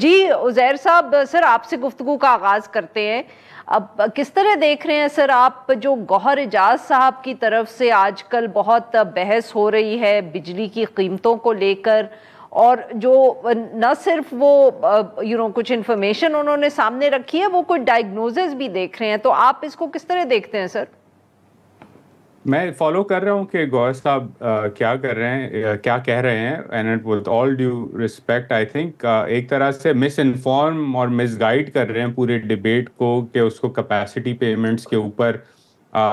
जी उजैर साहब सर आपसे गुफ्तु का आगाज़ करते हैं अब किस तरह देख रहे हैं सर आप जो गौहर एजाज साहब की तरफ से आजकल बहुत बहस हो रही है बिजली की कीमतों को लेकर और जो न सिर्फ वो यू नो कुछ इन्फॉर्मेशन उन्होंने सामने रखी है वो कुछ डायग्नोसिस भी देख रहे हैं तो आप इसको किस तरह देखते हैं सर मैं फॉलो कर रहा हूँ कि गौर साहब क्या कर रहे हैं क्या कह रहे हैं and with all due respect I think एक तरह से मिस इन्फॉर्म और मिस गाइड कर रहे हैं पूरे डिबेट को कि उसको कैपेसिटी पेमेंट्स के ऊपर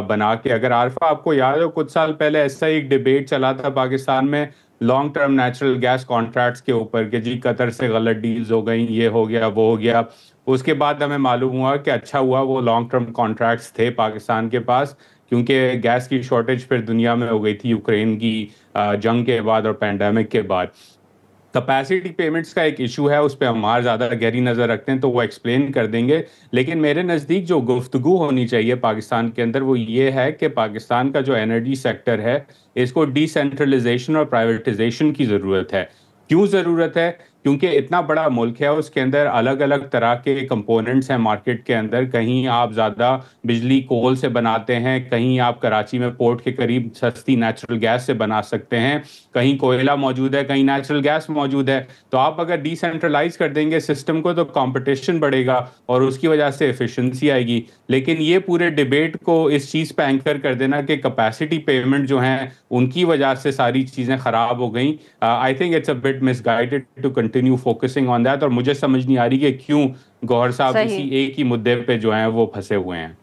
बना के अगर आरफा आपको याद हो कुछ साल पहले ऐसा ही एक डिबेट चला था पाकिस्तान में long term natural gas contracts के ऊपर कि जी कतर से गलत डील्स हो गई ये हो गया वो हो गया उसके बाद हमें मालूम हुआ कि अच्छा हुआ वो लॉन्ग टर्म कॉन्ट्रैक्ट्स थे पाकिस्तान के पास क्योंकि गैस की शॉर्टेज फिर दुनिया में हो गई थी यूक्रेन की जंग के बाद और पैंडमिक के बाद कैपेसिटी पेमेंट्स का एक इशू है उस पर हम और ज़्यादा गहरी नज़र रखते हैं तो वो एक्सप्लेन कर देंगे लेकिन मेरे नज़दीक जो गुफ्तगु होनी चाहिए पाकिस्तान के अंदर वो ये है कि पाकिस्तान का जो एनर्जी सेक्टर है इसको डिसेंट्रलाइजेशन और प्राइवेटाइजेशन की ज़रूरत है क्यों ज़रूरत है क्योंकि इतना बड़ा मुल्क है उसके अंदर अलग अलग तरह के कंपोनेंट्स हैं मार्केट के अंदर कहीं आप ज़्यादा बिजली कोल से बनाते हैं कहीं आप कराची में पोर्ट के करीब सस्ती नेचुरल गैस से बना सकते हैं कहीं कोयला मौजूद है कहीं नेचुरल गैस मौजूद है तो आप अगर डिसेंट्रलाइज कर देंगे सिस्टम को तो कॉम्पिटिशन बढ़ेगा और उसकी वजह से एफिशेंसी आएगी लेकिन ये पूरे डिबेट को इस चीज़ पर एंकर कर देना कि कैपेसिटी पेमेंट जो हैं उनकी वजह से सारी चीज़ें ख़राब हो गई I think it's a bit misguided to continue focusing on that और मुझे समझ नहीं आ रही कि क्यों गौहर साहब इसी एक ही मुद्दे पे जो है वो फंसे हुए हैं